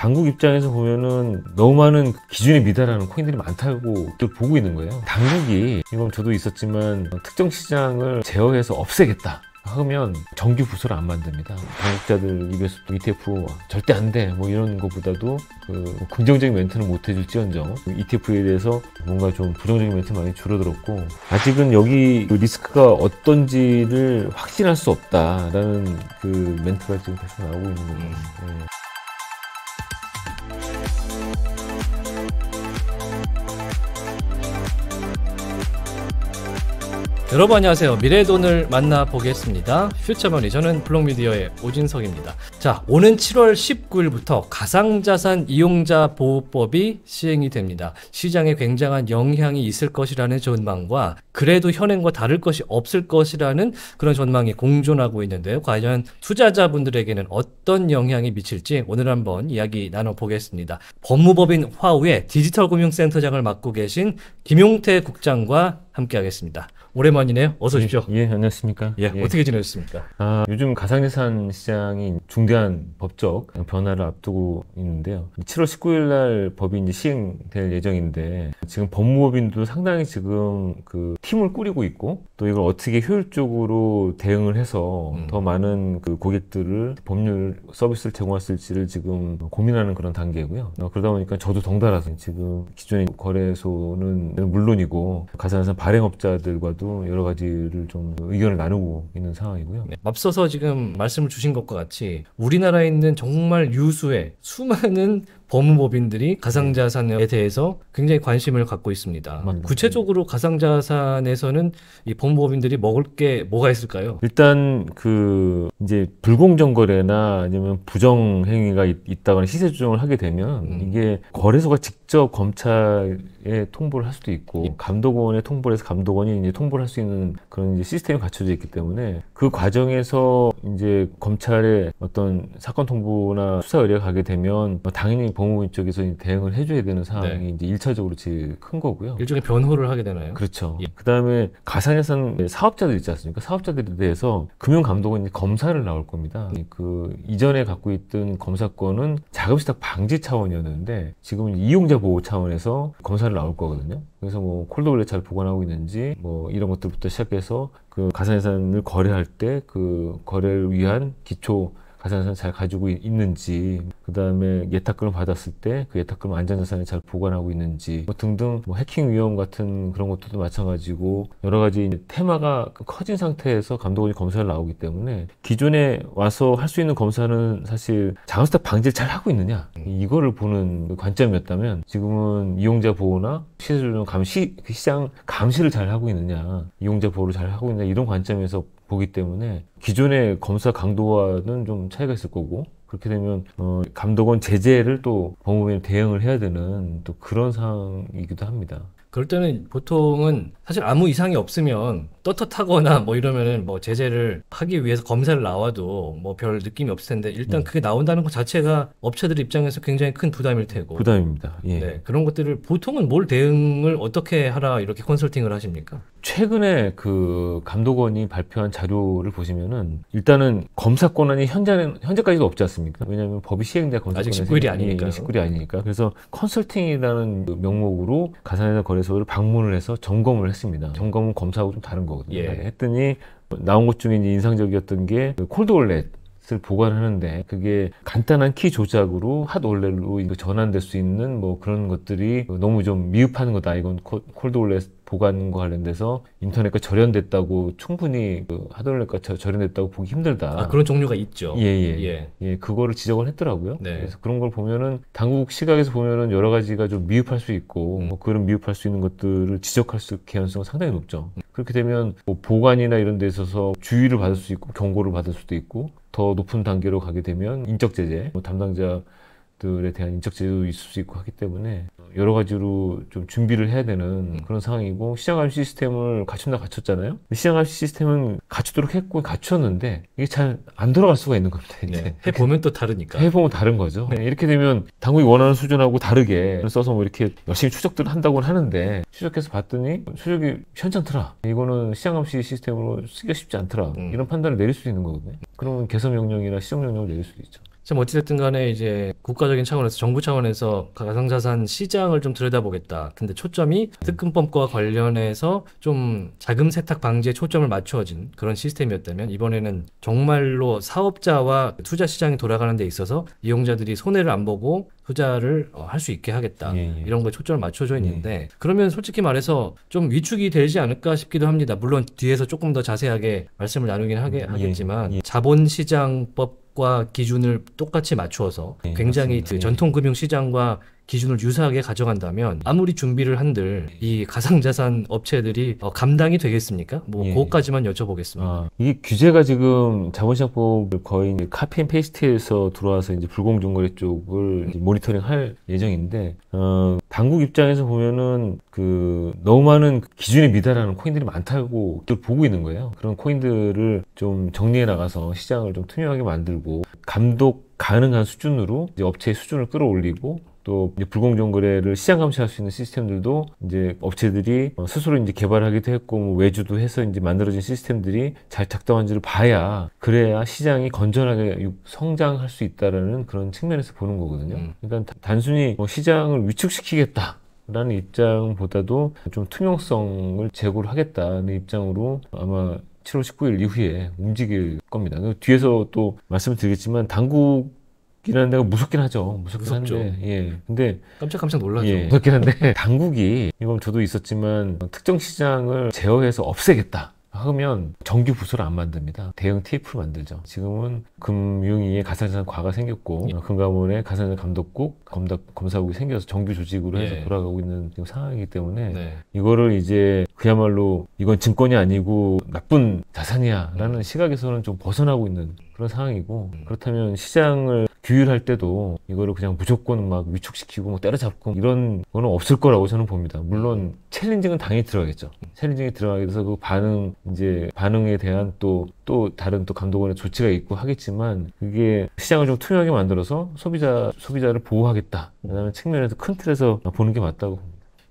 당국 입장에서 보면은 너무 많은 기준에 미달하는 코인들이 많다고 보고 있는 거예요. 당국이 이건 저도 있었지만 특정 시장을 제어해서 없애겠다. 하면 정규 부서를 안 만듭니다. 당국자들 입에서도 ETF 절대 안 돼. 뭐 이런 것보다도 그 긍정적인 멘트는 못 해줄지언정 ETF에 대해서 뭔가 좀 부정적인 멘트 많이 줄어들었고 아직은 여기 그 리스크가 어떤지를 확신할 수 없다라는 그 멘트가 지금 계속 나오고 있는 거죠. 음. 예. 여러분 안녕하세요. 미래의 돈을 만나보겠습니다. 퓨처머니 저는 블록미디어의 오진석입니다. 자, 오는 7월 19일부터 가상자산 이용자 보호법이 시행이 됩니다. 시장에 굉장한 영향이 있을 것이라는 전망과 그래도 현행과 다를 것이 없을 것이라는 그런 전망이 공존하고 있는데요. 과연 투자자분들에게는 어떤 영향이 미칠지 오늘 한번 이야기 나눠보겠습니다. 법무법인 화우의 디지털 금융센터장을 맡고 계신 김용태 국장과 함께하겠습니다. 오랜만이네요. 어서 오십시오. 예, 예 안녕하십니까. 예, 예, 어떻게 지내셨습니까? 아, 요즘 가상자산 시장이 중대한 법적 변화를 앞두고 있는데요. 7월 19일 날 법이 이제 시행될 예정인데 지금 법무법인도 상당히 지금 그 팀을 꾸리고 있고 또 이걸 어떻게 효율적으로 대응을 해서 음. 더 많은 그 고객들을 법률 서비스를 제공할 수 있을지를 지금 고민하는 그런 단계고요. 어, 그러다 보니까 저도 덩달아서 지금 기존의 거래소는 물론이고 가상자산 발행업자들과도 여러 가지를 좀 의견을 나누고 있는 상황이고요. 네. 앞서서 지금 말씀을 주신 것과 같이 우리나라에 있는 정말 유수의 수많은 법무법인들이 가상자산에 네. 대해서 굉장히 관심을 갖고 있습니다. 맞다. 구체적으로 가상자산에서는 이 법무법인들이 먹을 게 뭐가 있을까요? 일단 그 이제 불공정 거래나 아니면 부정 행위가 있다거나 시세 조정을 하게 되면 음. 이게 거래소가 직접 검찰에 통보를 할 수도 있고 감독원에 통보 해서 감독원이 이제 통보를 할 수 있는 그런 이제 시스템이 갖춰져 있기 때문에 그 과정에서 이제 검찰에 어떤 사건 통보나 수사 의뢰가 가게 되면 뭐 당연히 법무부 쪽에서 대응을 해줘야 되는 상황이 네. 이제 일차적으로 제일 큰 거고요. 일종의 변호를 하게 되나요? 그렇죠. 예. 그 다음에 가상예산 사업자들 있지 않습니까? 사업자들에 대해서 금융감독원 검사를 나올 겁니다. 예. 그 이전에 갖고 있던 검사권은 자금수탁 방지 차원이었는데 지금은 이용자 보호 차원에서 검사를 나올 거거든요. 그래서 뭐 콜드블랙 잘 보관하고 있는지 뭐 이런 것들부터 시작해서 그가상예산을 거래할 때 그 거래를 위한 기초 가산자는잘 가지고 있는지 그 다음에 예탁금을 받았을 때 그 예탁금 안전자산을잘 보관하고 있는지 뭐 등등 뭐 해킹 위험 같은 그런 것도 마찬가지고 여러 가지 테마가 그 커진 상태에서 감독원이 검사를 나오기 때문에 기존에 와서 할 수 있는 검사는 사실 자금스타 방지를 잘 하고 있느냐 이거를 보는 그 관점이었다면 지금은 이용자 보호나 시세조정 감시 그 시장 감시를 잘 하고 있느냐 이용자 보호를 잘 하고 있느냐 이런 관점에서 보기 때문에 기존의 검사 강도와는 좀 차이가 있을 거고 그렇게 되면 어, 감독원 제재를 또 법무부에 대응을 해야 되는 또 그런 상황이기도 합니다. 그럴 때는 보통은 사실 아무 이상이 없으면 떳떳하거나 뭐 이러면은 뭐 제재를 하기 위해서 검사를 나와도 뭐 별 느낌이 없을 텐데 일단 음. 그게 나온다는 것 자체가 업체들 입장에서 굉장히 큰 부담일 테고 부담입니다. 예. 네, 그런 것들을 보통은 뭘 대응을 어떻게 하라 이렇게 컨설팅을 하십니까? 최근에 그 감독원이 발표한 자료를 보시면은 일단은 검사 권한이 현재 는 현재까지도 없지 않습니까? 왜냐하면 법이 시행된 검사 아직 19일이 아니니까 19일이 아니니까 그래서 컨설팅이라는 명목으로 가산회사 거래소를 방문을 해서 점검을 했습니다. 점검은 검사하고 좀 다른 거거든요. 예. 그러니까 했더니 나온 것 중에 인상적이었던 게콜드올렛 그 팟캐 보관하는데 그게 간단한 키 조작으로 핫올레로 전환될 수 있는 뭐 그런 것들이 너무 좀 미흡한 거다. 이건 콜드올레 보관과 관련돼서 인터넷과 절연됐다고 충분히 그하드웨과 절연됐다고 보기 힘들다. 아, 그런 종류가 있죠. 예, 예, 예. 예 그거를 지적을 했더라고요. 네. 그래서 그런 걸 보면은 당국 시각에서 보면은 여러 가지가 좀 미흡할 수 있고 음. 뭐 그런 미흡할 수 있는 것들을 지적할 수 개연성은 상당히 높죠. 음. 그렇게 되면 뭐 보관이나 이런 데 있어서 주의를 받을 수 있고 경고를 받을 수도 있고 더 높은 단계로 가게 되면 인적 제재 뭐 담당자 들에 대한 인적 제도 있을 수 있고 하기 때문에 여러 가지로 좀 준비를 해야 되는 음. 그런 상황이고 시장 감시 시스템을 갖춘다 갖췄잖아요. 시장 감시 시스템은 갖추도록 했고 갖췄는데 이게 잘안 돌아갈 수가 있는 겁니다. 네. 해 보면 또 다르니까. 해 보면 다른 거죠. 네. 이렇게 되면 당국이 원하는 수준하고 다르게 써서 뭐 이렇게 열심히 추적들 한다고는 하는데 추적해서 봤더니 추적이 현장더라 이거는 시장 감시 시스템으로 쓰기가 쉽지 않더라 음. 이런 판단을 내릴 수 있는 거거든요. 그러면 개선 명령이나 시정 명령을 내릴 수도 있죠. 참 어찌됐든 간에 이제 국가적인 차원에서 정부 차원에서 가상자산 시장을 좀 들여다보겠다. 근데 초점이 특금법과 관련해서 좀 자금 세탁 방지에 초점을 맞춰진 그런 시스템이었다면 이번에는 정말로 사업자와 투자 시장이 돌아가는 데 있어서 이용자들이 손해를 안 보고 투자를 어, 할수 있게 하겠다 예, 예. 이런 거에 초점을 맞춰져 예. 있는데 예. 그러면 솔직히 말해서 좀 위축이 되지 않을까 싶기도 합니다 물론 뒤에서 조금 더 자세하게 말씀을 나누긴 하게 음, 예. 하겠지만 예. 자본시장법 과 기준을 똑같이 맞추어서 네, 굉장히 그 전통 금융 시장과 기준을 유사하게 가져간다면 아무리 준비를 한들 이 가상자산 업체들이 어, 감당이 되겠습니까? 뭐 예. 그것까지만 여쭤보겠습니다. 아, 이게 규제가 지금 자본시장법 을 거의 카페인 페이스트에서 들어와서 이제 불공정거래 쪽을 모니터링 할 예정인데 어, 당국 입장에서 보면은 그 너무 많은 기준에 미달하는 코인들이 많다고 보고 있는 거예요. 그런 코인들을 좀 정리해 나가서 시장을 좀 투명하게 만들고 감독 가능한 수준으로 업체의 수준을 끌어올리고 또 불공정 거래를 시장 감시할 수 있는 시스템들도 이제 업체들이 어, 스스로 이제 개발하기도 했고 뭐 외주도 해서 이제 만들어진 시스템들이 잘 작동한지를 봐야 그래야 시장이 건전하게 성장할 수 있다라는 그런 측면에서 보는 거거든요. 음. 그러니까 단순히 뭐 시장을 위축시키겠다. 라는 입장보다도 좀 투명성을 제고를 하겠다는 입장으로 아마 7월 19일 이후에 움직일 겁니다. 그 뒤에서 또 말씀드리겠지만 당국 이라는 데가 어, 무섭긴 하죠. 무섭긴 무섭죠. 한데, 예. 근데 깜짝깜짝 놀라죠. 예. 무섭긴 한데 당국이 이건 저도 있었지만 특정 시장을 제어해서 없애겠다. 하면 정규 부서를 안 만듭니다. 대형 TF를 만들죠. 지금은 금융위에 가산자산 과가 생겼고 예. 금감원에 가산자산 감독국 검다, 검사국이 생겨서 정규 조직으로 해서 예. 돌아가고 있는 지금 상황이기 때문에 네. 이거를 이제 그야말로 이건 증권이 아니고 나쁜 자산이야라는 시각에서는 좀 벗어나고 있는 그런 상황이고 그렇다면 시장을 규율할 때도 이거를 그냥 무조건 막 위축시키고 뭐 때려잡고 이런 거는 없을 거라고 저는 봅니다. 물론 챌린징은 당연히 들어가겠죠. 챌린징이 들어가게 돼서 그 반응 이제 반응에 대한 또또 또 다른 또 감독원의 조치가 있고 하겠지만 그게 시장을 좀 투명하게 만들어서 소비자 소비자를 보호하겠다 그다음에 측면에서 큰 틀에서 보는 게 맞다고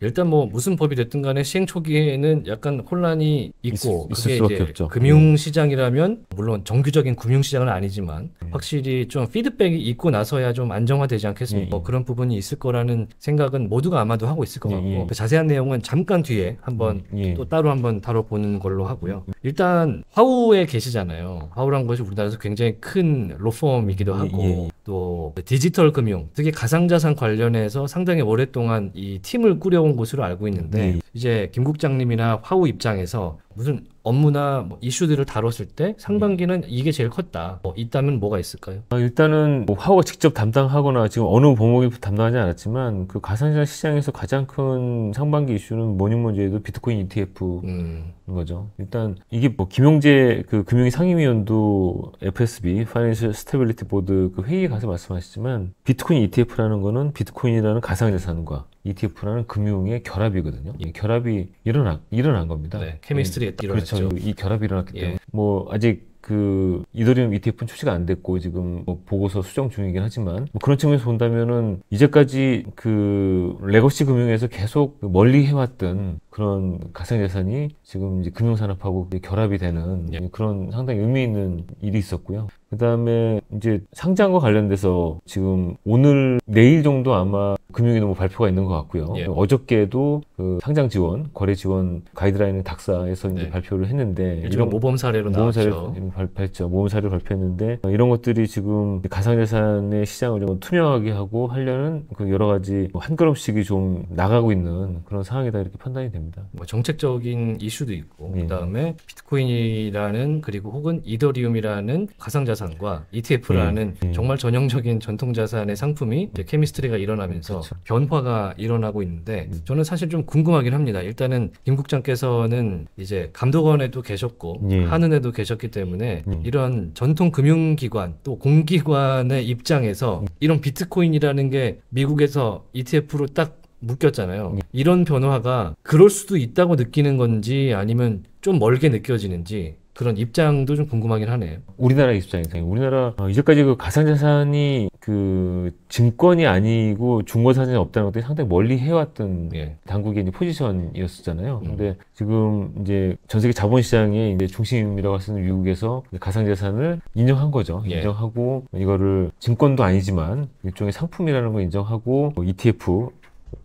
일단 뭐 무슨 법이 됐든 간에 시행 초기에는 약간 혼란이 있고 있, 그게 이제 없 금융시장이라면 물론 정규적인 금융시장은 아니지만 확실히 좀 피드백이 있고 나서야 좀 안정화되지 않겠습니까? 예. 예. 그런 부분이 있을 거라는 생각은 모두가 아마도 하고 있을 것 예, 같고 예. 그 자세한 내용은 잠깐 뒤에 한번 음, 또 따로 한번 다뤄보는 걸로 하고요. 일단 화우에 계시잖아요. 화우란 것이 우리나라에서 굉장히 큰 로펌이기도 하고 또 디지털 금융, 특히 가상자산 관련해서 상당히 오랫동안 이 팀을 꾸려온 것으로 알고 있는데 네. 이제 김 국장님이나 화우 입장에서 무슨 업무나 뭐 이슈들을 다뤘을 때 네. 상반기는 이게 제일 컸다. 뭐 있다면 뭐가 있을까요? 아, 일단은 뭐 화호가 직접 담당하거나 지금 어느 보목이 담당하지 않았지만 그 가상자산 시장에서 가장 큰 상반기 이슈는 뭐니 뭐니 해도 비트코인 ETF 음. 거죠. 일단 이게 뭐 김용재 그 금융위 상임위원도 FSB 파이낸셜 스테빌리티 보드 그 회의에 가서 말씀하시지만 비트코인 ETF라는 거는 비트코인이라는 가상자산과 ETF라는 금융의 결합이거든요. 예, 결합이 일어나, 일어난 겁니다. 네, 케미스트리가 예, 일어났죠. 그렇죠. 이 결합이 일어났기 예. 때문에. 뭐 아직 그 이더리움 ETF는 출시가 안 됐고 지금 뭐 보고서 수정 중이긴 하지만 뭐 그런 측면에서 본다면은 이제까지 그 레거시 금융에서 계속 멀리 해왔던 그런 가상자산이 지금 이제 금융산업하고 결합이 되는 예. 그런 상당히 의미 있는 일이 있었고요. 그 다음에 이제 상장과 관련돼서 지금 오늘 내일 정도 아마 금융위원회 발표가 있는 것 같고요. 예. 어저께도 그 상장 지원, 거래 지원 가이드라인을 닥사에서 이제 네. 발표를 했는데 이런 모범 사례로 모범 사례 발표했죠. 모범 사례를 발표했는데 이런 것들이 지금 가상자산의 시장을 좀 투명하게 하고 하려는 그 여러 가지 뭐 한 걸음씩이 좀 나가고 있는 그런 상황이다 이렇게 판단이 됩니다. 있습니다. 뭐 정책적인 이슈도 있고 예. 그다음에 비트코인이라는 그리고 혹은 이더리움이라는 가상자산과 ETF라는 예. 예. 정말 전형적인 전통 자산의 상품이 이제 케미스트리가 일어나면서 그쵸. 그렇죠. 변화가 일어나고 있는데 음. 저는 사실 좀 궁금하긴 합니다. 일단은 김 국장께서는 이제 감독원에도 계셨고 예. 한은에도 계셨기 때문에 예. 이런 전통 금융기관 또 공기관의 입장에서 예. 이런 비트코인이라는 게 미국에서 ETF로 딱 묶였잖아요. 네. 이런 변화가 그럴 수도 있다고 느끼는 건지 아니면 좀 멀게 느껴지는지 그런 입장도 좀 궁금하긴 하네요. 우리나라 입장에서 우리나라 어, 이제까지 그 가상자산이 그 증권이 아니고 중고사전이 없다는 것들이 상당히 멀리 해왔던 예. 당국의 이제 포지션이었잖아요. 었 음. 근데 지금 이제 전 세계 자본시장의 이제 중심이라고 할 수 있는 미국에서 가상자산을 인정한 거죠. 예. 인정하고 이거를 증권도 아니지만 일종의 상품이라는 걸 인정하고 뭐 ETF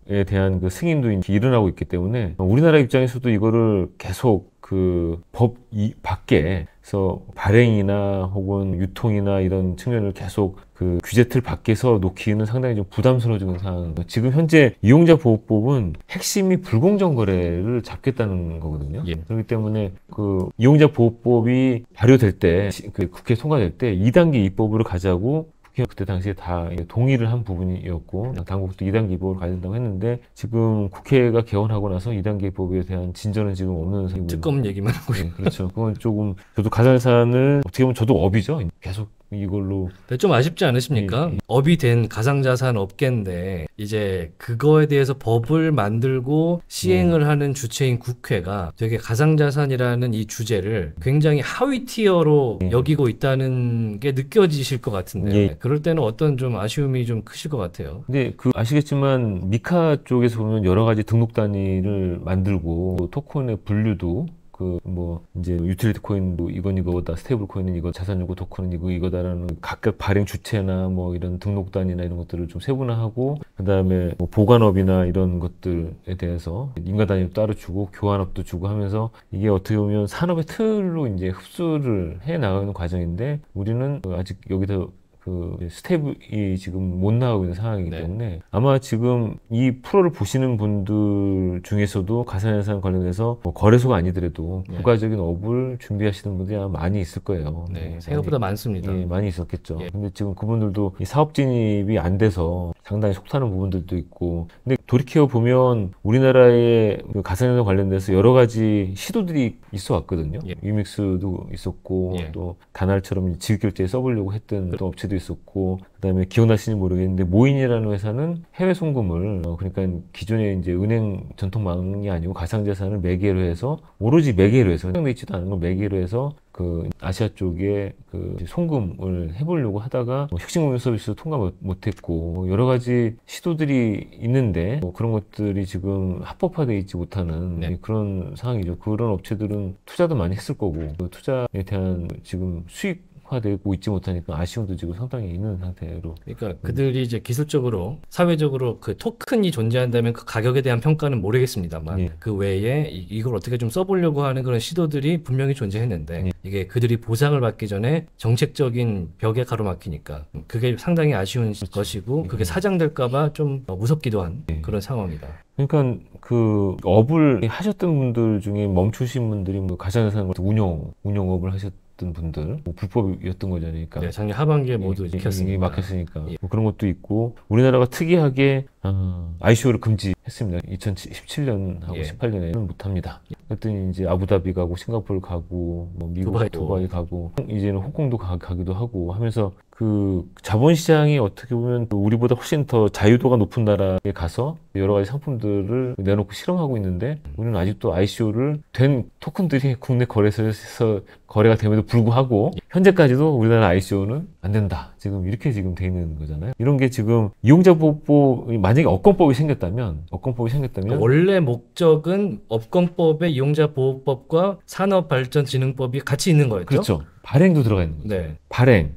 에 대한 그 승인도 일어나고 있기 때문에 우리나라 입장에서도 이거를 계속 그 법 밖에서 발행이나 혹은 유통이나 이런 측면을 계속 그 규제 틀 밖에서 놓기는 상당히 좀 부담스러워지는 상황. 지금 현재 이용자 보호법은 핵심이 불공정 거래를 잡겠다는 거거든요. 예. 그렇기 때문에 그 이용자 보호법이 발효될 때, 그 국회 통과될 때 2단계 입법으로 가자고 그때 당시에 다 동의를 한 부분이었고 당국도 2단기법을가진다고 했는데 지금 국회가 개원하고 나서 2단기법에 대한 진전은 지금 없는 상황이고 특검 얘기만 하고 네, 그렇죠. 그건 조금 저도 가산산을 어떻게 보면 저도 업이죠. 계속 이걸로 좀 아쉽지 않으십니까? 예, 예. 업이 된 가상자산 업계인데 이제 그거에 대해서 법을 만들고 시행을 예. 하는 주체인 국회가 되게 가상자산이라는 이 주제를 굉장히 하위 티어로 음. 여기고 있다는 게 느껴지실 것 같은데 예. 그럴 때는 어떤 좀 아쉬움이 좀 크실 것 같아요. 근데 그 아시겠지만 미카 쪽에서 보면 여러 가지 등록 단위를 만들고 뭐 토큰의 분류도 그뭐 이제 유틸리티 코인도 이건 이거다 스테이블 코인은 이거 자산 요구 토큰은 이거 이거다라는 각각 발행 주체나 뭐 이런 등록단이나 이런 것들을 좀 세분화하고 그다음에 뭐 보관업이나 이런 것들에 대해서 인가 단위도 따로 주고 교환업도 주고 하면서 이게 어떻게 보면 산업의 틀로 이제 흡수를 해 나가는 과정인데 우리는 아직 여기서 그 스텝이 지금 못 나가고 있는 상황이기 네. 때문에 아마 지금 이 프로를 보시는 분들 중에서도 가상현상 관련해서 뭐 거래소가 아니더라도 네. 부가적인 업을 준비하시는 분들이 아마 많이 있을 거예요. 네. 네 생각보다 많이, 많습니다. 예, 많이 있었겠죠. 예. 근데 지금 그분들도 이 사업 진입이 안 돼서 상당히 속타는 부분들도 있고 근데 돌이켜 보면 우리나라의 그가상현상 관련돼서 여러 가지 시도들이 있어 왔거든요. 예. 유믹스도 있었고 예. 또다날처럼지급결제에 써보려고 했던 또 업체도 회사도 있었고 그다음에 기억나시는지 모르겠는데 모인이라는 회사는 해외 송금을 어, 그러니까 기존의 이제 은행 전통망이 아니고 가상자산을 매개로 해서 오로지 매개로 해서 해당되지도 않은 걸 매개로 해서 그 아시아 쪽에 그 송금을 해보려고 하다가 뭐 혁신금융 서비스 통과 못했고 뭐 여러 가지 시도들이 있는데 뭐 그런 것들이 지금 합법화돼 있지 못하는 네. 그런 상황이죠. 그런 업체들은 투자도 많이 했을 거고 그 투자에 대한 지금 수익 화되고 있지 못하니까 아쉬움도 지금 상당히 있는 상태로. 그러니까 그들이 이제 기술적으로 사회적으로 그 토큰이 존재한다면 그 가격에 대한 평가는 모르겠습니다만 예. 그 외에 이, 걸 어떻게 좀 써보려고 하는 그런 시도들이 분명히 존재했는데 예. 이게 그들이 보상을 받기 전에 정책적인 벽에 가로막히니까 그게 상당히 아쉬운 그렇죠. 것이고 예. 그게 사장될까봐 좀 무섭기도 한 예. 그런 상황이다. 그러니까 그 업을 하셨던 분들 중에 멈추신 분들이 뭐 가전회사 운영 운영업을 하셨. 있었던 분들 뭐 불법이었던 거잖니까 네, 작년 하반기에 모두 막혔으니까. 막혔으니까. 예. 뭐 그런 것도 있고 우리나라가 특이하게 어, ICO를 금지했습니다. 2017년하고 예. 18년에는 못합니다. 예. 그랬더니 이제 아부다비 가고 싱가포르 가고 뭐 미국 도바이, 도바이 가고 이제는 홍콩도 가, 기도 하고 하면서 그 자본시장이 어떻게 보면 우리보다 훨씬 더 자유도가 높은 나라에 가서 여러 가지 상품들을 내놓고 실험하고 있는데 우리는 아직도 ICO를 된 토큰들이 국내 거래소에서 거래가 됨에도 불구하고 현재까지도 우리나라 ICO는 안 된다. 지금 이렇게 지금 돼 있는 거잖아요. 이런 게 지금 이용자 보호 법 만약에 업건법이 생겼다면 업건법이 생겼다면 원래 목적은 업건법의 이용자 보호법과 산업발전진흥법이 같이 있는 거였죠. 그렇죠. 발행도 들어가 있는 거죠. 네. 발행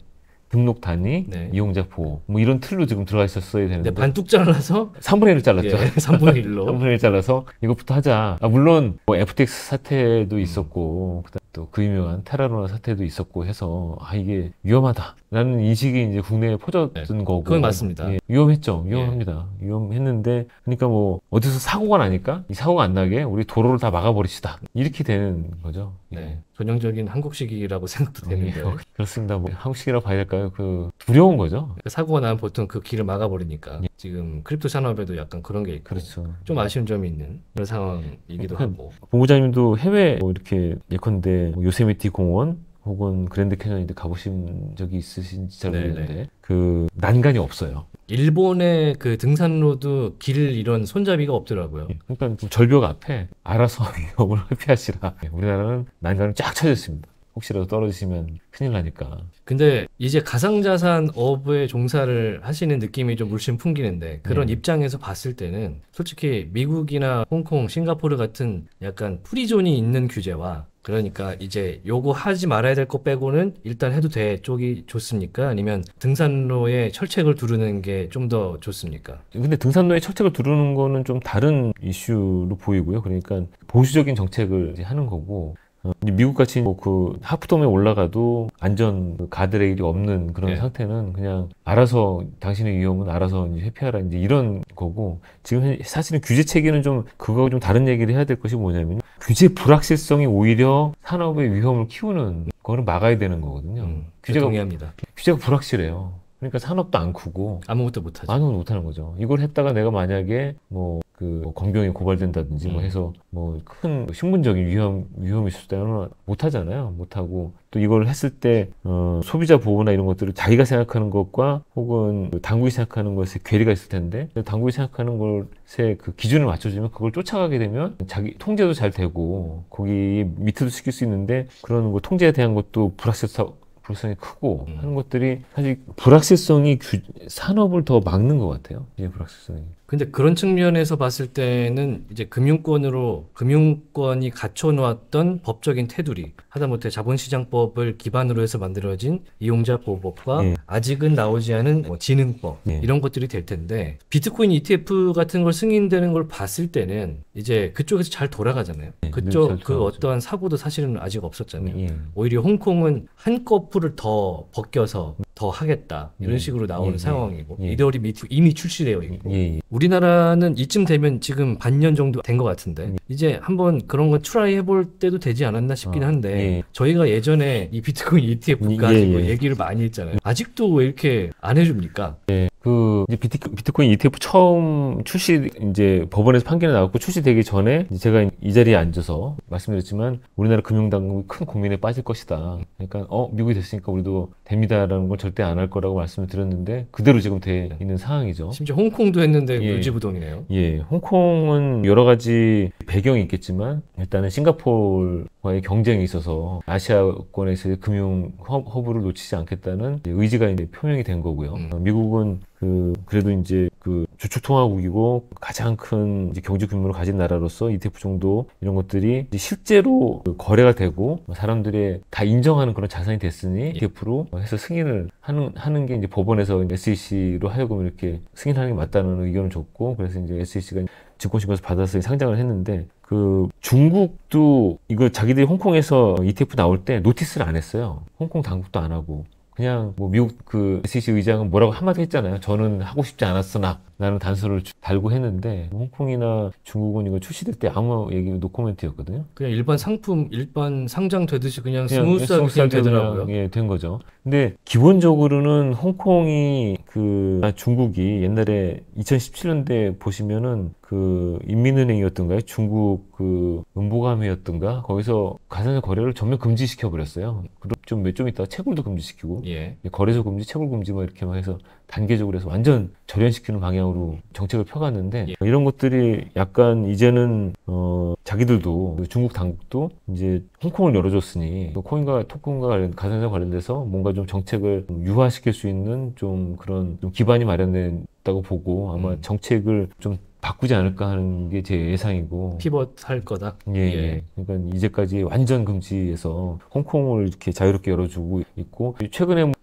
등록단위, 네. 이용자 보호 뭐 이런 틀로 지금 들어가 있었어야 네, 되는데 네, 반뚝 잘라서 3분의 1을 잘랐죠. 예, 3분의 1로 3분의 1 잘라서 이것부터 하자. 아, 물론 뭐 FTX 사태도 음. 있었고 음. 또그 유명한 테라로나 사태도 있었고 해서 아 이게 위험하다라는 인식이 이제 국내에 퍼졌던 네, 거고 그건 맞습니다. 예, 위험했죠. 예. 위험합니다. 예. 위험했는데 그러니까 뭐 어디서 사고가 나니까 이 사고가 안 나게 우리 도로를 다막아버리시다 이렇게 되는 거죠. 네. 네. 전형적인 한국식이라고 생각도 어, 되는데요. 예, 어, 그렇습니다. 뭐 네. 한국식이라고 봐야 될까요? 그 두려운 거죠. 그 사고가 나면 보통 그 길을 막아버리니까 예. 지금 크립토 산업에도 약간 그런 게 있고 그렇죠. 좀 아쉬운 점이 있는 그런 상황이기도 그 하고 본부장님도 해외 뭐 이렇게 예컨대 뭐 요세미티 공원 혹은 그랜드 캐년인데 가보신 적이 있으신지 잘 네, 네. 모르겠는데 네네. 그 난간이 없어요. 일본의 그 등산로도 길 이런 손잡이가 없더라고요. 예, 그러니까 절벽 앞에 알아서 위험을 회피하시라. 예, 우리나라는 난간을 쫙 쳐졌습니다. 혹시라도 떨어지시면 큰일 나니까. 근데 이제 가상자산 업에 종사를 하시는 느낌이 좀 물씬 풍기는데 그런 네. 입장에서 봤을 때는 솔직히 미국이나 홍콩, 싱가포르 같은 약간 프리존이 있는 규제와 그러니까 이제 요구하지 말아야 될 것 빼고는 일단 해도 돼 쪽이 좋습니까? 아니면 등산로에 철책을 두르는 게 좀 더 좋습니까? 근데 등산로에 철책을 두르는 거는 좀 다른 이슈로 보이고요. 그러니까 보수적인 정책을 하는 거고 어, 미국같이 뭐 그 하프돔에 올라가도 안전 그 가드레일이 없는 그런 예. 상태는 그냥 알아서 당신의 위험은 알아서 이제 회피하라 이제 이런 거고 지금 사실은 규제 체계는 좀 그거하고 좀 다른 얘기를 해야 될 것이 뭐냐면 규제 불확실성이 오히려 산업의 위험을 키우는 거를 막아야 되는 거거든요. 음, 규제가 동의합니다. 규제가 불확실해요. 그러니까 산업도 안 크고 아무것도 못하죠. 아무것도 못하는 거죠. 이걸 했다가 내가 만약에 뭐그 광경이 뭐 고발된다든지 뭐 음. 해서 뭐 큰 신분적인 위험 위험이 있을 때는 못 하잖아요. 못 하고 또 이걸 했을 때 어, 소비자 보호나 이런 것들을 자기가 생각하는 것과 혹은 그 당국이 생각하는 것에 괴리가 있을 텐데 당국이 생각하는 것에 그 기준을 맞춰주면 그걸 쫓아가게 되면 자기 통제도 잘 되고 거기 밑에도 시킬 수 있는데 그런 거 뭐 통제에 대한 것도 불확실성 불확성이 크고 음. 하는 것들이 사실 불확실성이 규, 산업을 더 막는 것 같아요. 이제 불확실성이. 근데 그런 측면에서 봤을 때는 이제 금융권으로 금융권이 갖춰놓았던 법적인 테두리 하다못해 자본시장법을 기반으로 해서 만들어진 이용자 보호법과 예. 아직은 나오지 않은 뭐 지능법 예. 이런 것들이 될 텐데 비트코인 ETF 같은 걸 승인되는 걸 봤을 때는 이제 그쪽에서 잘 돌아가잖아요. 예. 그쪽 그 어떠한 사고도 사실은 아직 없었잖아요. 예. 오히려 홍콩은 한꺼풀을더 벗겨서 더 하겠다 이런 예. 식으로 나오는 예. 예. 상황이고 예. 이데올이 이미 출시되어 있고 예, 우리나라는 이쯤 되면 지금 반년 정도 된 것 같은데 이제 한번 그런 거 트라이 해볼 때도 되지 않았나 싶긴 아, 한데 아. 저희가 예전에 이 비트코인 ETF 가지고 얘기를 많이 했잖아요 아직도 왜 이렇게 안 해줍니까? 그 이제 비트, 비트코인 ETF 처음 출시 이제 법원에서 판결이 나왔고 출시되기 전에 제가 이 자리에 앉아서 말씀드렸지만 우리나라 금융당국이 큰 고민에 빠질 것이다. 그러니까 어 미국이 됐으니까 우리도 됩니다라는 걸 절대 안 할 거라고 말씀을 드렸는데 그대로 지금 돼 있는 상황이죠. 심지어 홍콩도 했는데 예. 지부동이네요 예, 홍콩은 여러 가지 배경이 있겠지만 일단은 싱가포르와의 경쟁이 있어서 아시아권에서의 금융 허브를 놓치지 않겠다는 의지가 이제 표명이 된 거고요. 음. 미국은 그 그래도 이제 그 주축통화국이고 가장 큰 경제 규모를 가진 나라로서 ETF 정도 이런 것들이 실제로 그 거래가 되고 사람들의 다 인정하는 그런 자산이 됐으니 ETF로 예. 해서 승인을 하는 하는 게 이제 법원에서 SEC로 하여금 이렇게 승인하는 게 맞다는 의견을 줬고 그래서 이제 SEC가 증권시장에서 받아서 상장을 했는데 그 중국도 이거 자기들이 홍콩에서 ETF 나올 때 노티스를 안 했어요. 홍콩 당국도 안 하고 그냥 뭐 미국 그 SEC 의장은 뭐라고 한마디 했잖아요. 저는 하고 싶지 않았으나 나는 단서를 달고 했는데 홍콩이나 중국은 이거 출시될 때 아무 얘기 노코멘트였거든요. 그냥 일반 상품 일반 상장 되듯이 그냥 스무스하게 그냥 되더라고요. 그냥, 예, 된 거죠. 근데 기본적으로는 홍콩이 그 아, 중국이 옛날에 2017년대 보시면은 그 인민은행이었던가요? 중국 그 은보감회였던가 거기서 가상의 거래를 전면 금지시켜 버렸어요. 그럼 좀몇 좀 있다가 채굴도 금지시키고 예. 거래소 금지, 채굴 금지 뭐 이렇게 막 해서 단계적으로 해서 완전 절연시키는 방향 방향으로 정책을 펴갔는데 예. 이런 것들이 약간 이제는 어, 자기들도 중국 당국도 이제 홍콩을 열어줬으니 코인과 토큰과 가상자 관련돼서 뭔가 좀 정책을 유화시킬 수 있는 좀 그런 좀 기반이 마련된 다고 보고 아마 음. 정책을 좀 바꾸지 않을까 하는 게 제 예상이고 피벗할 거다. 예, 예, 예. 그러니까 이제까지 완전 금지에서 홍콩을 이렇게 자유롭게 열어주고 있고 최근에 뭐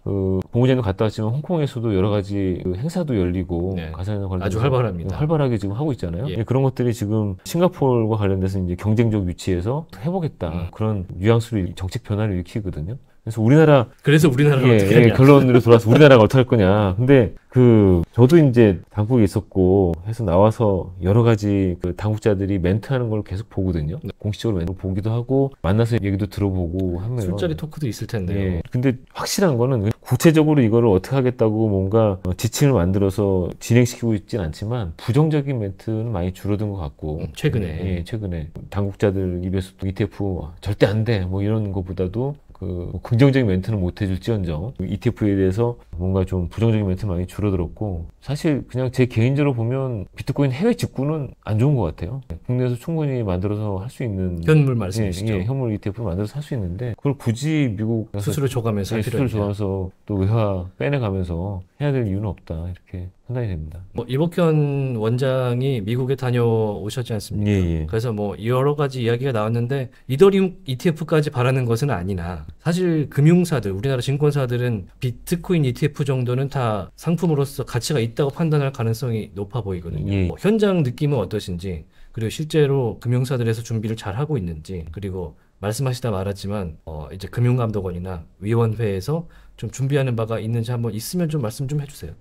그봉무제는 갔다 왔지만 홍콩에서도 여러 가지 그 행사도 열리고 네. 가사나 관련 아주 활발합니다. 예, 활발하게 지금 하고 있잖아요. 예. 예. 그런 것들이 지금 싱가포르와 관련돼서 이제 경쟁적 위치에서 해보겠다 음. 그런 뉘앙스로 정책 변화를 일으키거든요. 그래서 우리나라 그래서 우리나라가 예, 어떻게 예, 하냐 예, 결론으로 돌아서 우리나라가 어떻게 할 거냐. 근데 그 저도 이제 당국에 있었고 해서 나와서 여러 가지 그 당국자들이 멘트하는 걸 계속 보거든요. 네. 공식적으로 멘트 보기도 하고 만나서 얘기도 들어보고 하면 술자리 토크도 있을 텐데. 예. 근데 확실한 거는 구체적으로 이거를 어떻게 하겠다고 뭔가 지침을 만들어서 진행시키고 있진 않지만 부정적인 멘트는 많이 줄어든 것 같고 음, 최근에 예, 최근에 당국자들 입에서 도 ETF 절대 안 돼 뭐 이런 것보다도 그 뭐 긍정적인 멘트는 못 해줄지언정 ETF에 대해서 뭔가 좀 부정적인 멘트 많이 줄어들었고 사실 그냥 제 개인적으로 보면 비트코인 해외 직구는 안 좋은 것 같아요. 국내에서 충분히 만들어서 할 수 있는 현물 말씀이시죠? 예, 예, 현물 ETF 만들어서 할 수 있는데 그걸 굳이 미국 수수료 조감해서 예, 수수료 조감해서 또 의화 빼내가면서 해야 될 이유는 없다 이렇게 상당히 됩니다. 뭐 이복현 원장이 미국에 다녀오셨지 않습니까? 예, 예. 그래서 뭐 여러 가지 이야기가 나왔는데 이더리움 ETF까지 바라는 것은 아니나 사실 금융사들 우리나라 증권사들은 비트코인 ETF 정도는 다 상품으로서 가치가 있다고 판단할 가능성이 높아 보이거든요. 예. 뭐 현장 느낌은 어떠신지 그리고 실제로 금융사들에서 준비를 잘 하고 있는지 그리고 말씀하시다 말았지만 어 이제 금융감독원이나 위원회에서 좀 준비하는 바가 있는지 한번 있으면 좀 말씀 좀 해주세요.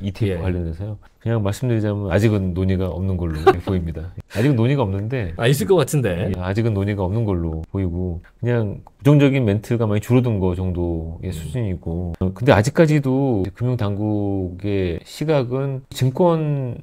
ETF 예, 예. 관련해서요. 그냥 말씀드리자면 아직은 논의가 없는 걸로 보입니다. 아직은 논의가 없는데 아 있을 것 같은데 예, 아직은 논의가 없는 걸로 보이고 그냥 부정적인 멘트가 많이 줄어든 거 정도의 음. 수준이고 근데 아직까지도 금융당국의 시각은 증권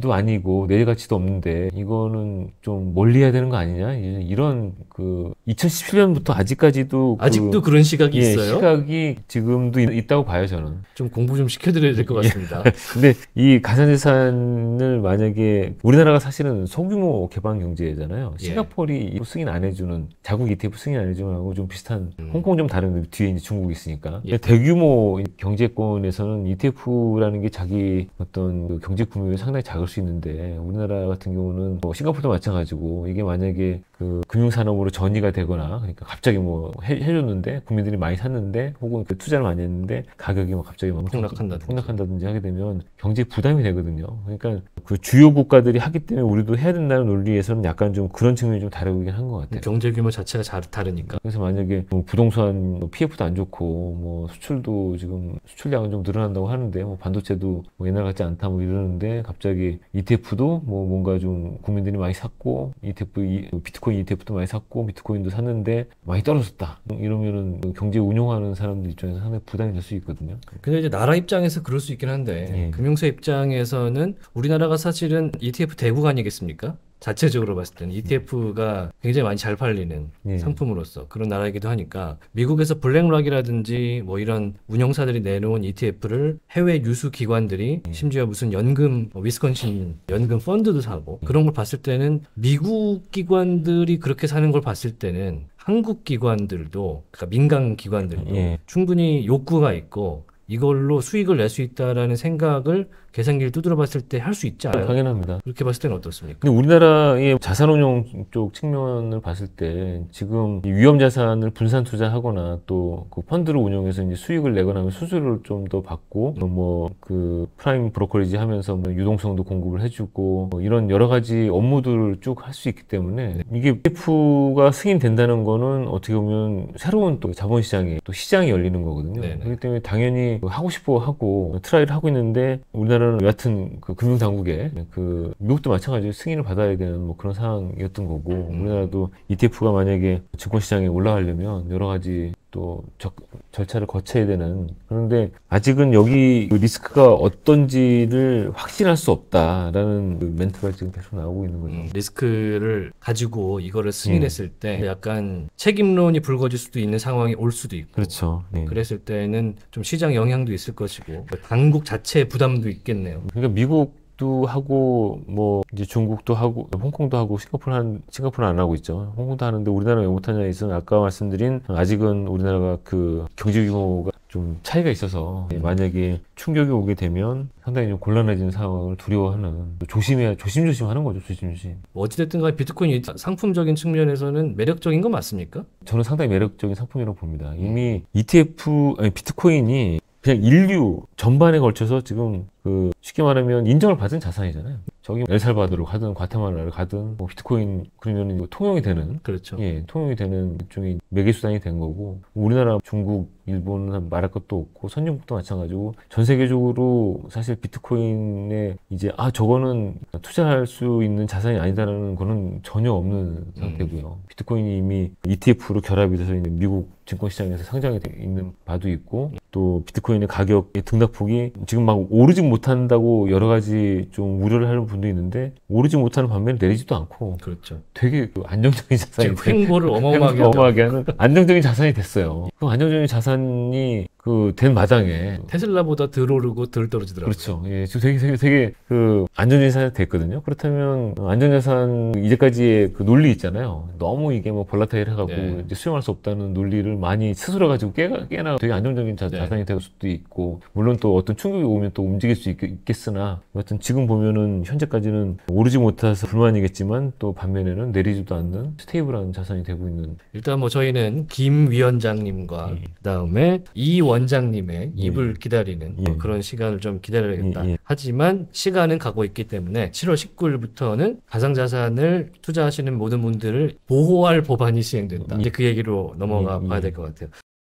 도 아니고 내일 가치도 없는데 이거는 좀 멀리해야 되는 거 아니냐 이런 그 2017년부터 아직까지도 그 아직도 그런 시각이 예, 있어요. 시각이 지금도 있, 다고 봐요 저는. 좀 공부 좀 시켜드려야 될것 예. 같습니다. 근데 이 가산재산을 만약에 우리나라가 사실은 소규모 개방 경제잖아요. 싱가폴이 예. 승인 안 해주는 자국 ETF 승인 안 해주는 하고 좀 비슷한 음. 홍콩 좀 다른 뒤에 이제 중국이 있으니까 예. 대규모 경제권에서는 ETF라는 게 자기 어떤 그 경제 규모에 상당히 작은 막을 수 있는데 우리나라 같은 경우는 뭐 싱가포르도 마찬가지고 이게 만약에 그 금융산업으로 전이가 되거나 그러니까 갑자기 뭐 해, 해줬는데 국민들이 많이 샀는데 혹은 그 투자를 많이 했는데 가격이 막 뭐 갑자기 막 폭락한다든지. 폭락한다든지 하게 되면 경제 부담이 되거든요. 그러니까 그 주요 국가들이 하기 때문에 우리도 해야 된다는 논리에서는 약간 좀 그런 측면이 좀 다르긴 한 것 같아요. 경제 규모 자체가 잘 다르니까. 그래서 만약에 뭐 부동산 뭐 PF도 안 좋고 뭐 수출도 지금 수출량은 좀 늘어난다고 하는데 뭐 반도체도 뭐 옛날 같지 않다 뭐 이러는데 갑자기 우리 ETF도 뭐 뭔가 좀 국민들이 많이 샀고 ETF 비트코인 ETF도 많이 샀고 비트코인도 샀는데 많이 떨어졌다 뭐 이러면은 경제 운용하는 사람들 입장에서 상당히 부담이 될 수 있거든요. 근데 이제 나라 입장에서 그럴 수 있긴 한데 예. 금융사 입장에서는 우리나라가 사실은 ETF 대국 아니겠습니까? 자체적으로 봤을 때는 ETF가 굉장히 많이 잘 팔리는 예. 상품으로서 그런 나라이기도 하니까 미국에서 블랙락이라든지 뭐 이런 운영사들이 내놓은 ETF를 해외 유수 기관들이 예. 심지어 무슨 연금 뭐 위스콘신 연금 펀드도 사고 예. 그런 걸 봤을 때는 미국 기관들이 그렇게 사는 걸 봤을 때는 한국 기관들도 그러니까 민간 기관들도 예. 충분히 욕구가 있고 이걸로 수익을 낼 수 있다라는 생각을 계산기를 두드려 봤을 때 할 수 있지 않아요? 당연합니다. 그렇게 봤을 때는 어떻습니까? 근데 우리나라의 자산운용 쪽 측면을 봤을 때 지금 위험 자산을 분산 투자하거나 또그 펀드를 운영해서 이제 수익을 내거나 하면 수수료를 좀 더 받고 뭐 그 프라임 브로커리지 하면서 뭐 유동성도 공급을 해주고 뭐 이런 여러 가지 업무들을 쭉 할 수 있기 때문에 이게 ETF가 승인된다는 거는 어떻게 보면 새로운 또 자본시장이 또 시장이 열리는 거거든요. 네네. 그렇기 때문에 당연히 그 하고 싶어 하고 트라이를 하고 있는데 우리나라 우리는 여하튼 그금융당국에그 미국도 마찬가지로 승인을 받아야 되는 뭐 그런 상황이었던 거고 음. 우리나라도 ETF가 만약에 증권시장에 올라가려면 여러 가지 또 적, 절차를 거쳐야 되는 그런데 아직은 여기 그 리스크가 어떤지를 확신할 수 없다라는 그 멘트가 지금 계속 나오고 있는 거죠. 음, 리스크를 가지고 이거를 승인했을 예. 때 약간 책임론이 불거질 수도 있는 상황이 올 수도 있고 그렇죠. 예. 그랬을 때는 좀 시장 영향도 있을 것이고 그 당국 자체의 부담도 있겠네요. 그러니까 미국 미국도 하고 뭐 이제 중국도 하고 홍콩도 하고 싱가포르 한 싱가포르 안 하고 있죠. 홍콩도 하는데 우리나라 왜 못하냐 있어는 아까 말씀드린 아직은 우리나라가 그 경제 규모가 좀 차이가 있어서 네. 만약에 충격이 오게 되면 상당히 좀 곤란해지는 상황을 두려워하는 조심해야 조심조심 하는 거죠 조심조심 어찌됐든 간 비트코인 이 상품적인 측면에서는 매력적인 거 맞습니까? 저는 상당히 매력적인 상품이라고 봅니다 네. 이미 ETF 아니, 비트코인이 그냥 인류 전반에 걸쳐서 지금 그 쉽게 말하면 인정을 받은 자산이잖아요. 저기 엘살바도르 가든 과테말라를 가든 뭐 비트코인 그러면 통용이 되는 그렇죠. 예, 통용이 되는 일종의 매개 수단이 된 거고 우리나라, 중국, 일본은 말할 것도 없고 선진국도 마찬가지고 전 세계적으로 사실 비트코인에 이제 아 저거는 투자할 수 있는 자산이 아니다라는 거는 전혀 없는 상태고요. 음. 비트코인이 이미 ETF로 결합이 돼서 미국 증권 시장에서 상장이 돼 있는 바도 있고 또 비트코인의 가격의 등락폭이 지금 막 오르지 못한다고 여러 가지 좀 우려를 하는 분도 있는데 오르지 못하는 반면에 내리지도 않고 그렇죠. 되게 그 안정적인 자산이 횡보를 어마어마하게, 어마어마하게 하는 안정적인 자산이 됐어요. 그럼 안정적인 자산이 그된 마당에 어. 테슬라보다 덜 오르고 덜 떨어지더라고요. 그렇죠. 예, 지금 되게 되게, 되게 그 안전재산이 됐거든요. 그렇다면 안전재산 이제까지의 그 논리 있잖아요. 너무 이게 뭐 볼라타일해가고 네. 이제 수용할 수 없다는 논리를 많이 스스로 가지고 깨, 깨나 되게 안정적인 자, 네. 자산이 될 수도 있고 물론 또 어떤 충격이 오면 또 움직일 수 있, 있겠으나 여튼 지금 보면은 현재까지는 오르지 못해서 불만이겠지만 또 반면에는 내리지도 않는 스테이블한 자산이 되고 있는. 일단 뭐 저희는 김 위원장님과 네. 그다음에 이원 원장님의 예. 입을 기다리는 예. 그런 시간을 좀 기다려야겠다. 예. 예. 하지만 시간은 가고 있기 때문에 7월 19일부터는 가상자산을 투자하시는 모든 분들을 보호할 법안이 시행된다. 예. 이제 그 얘기로 넘어가 예, 봐야 될 것 같아요.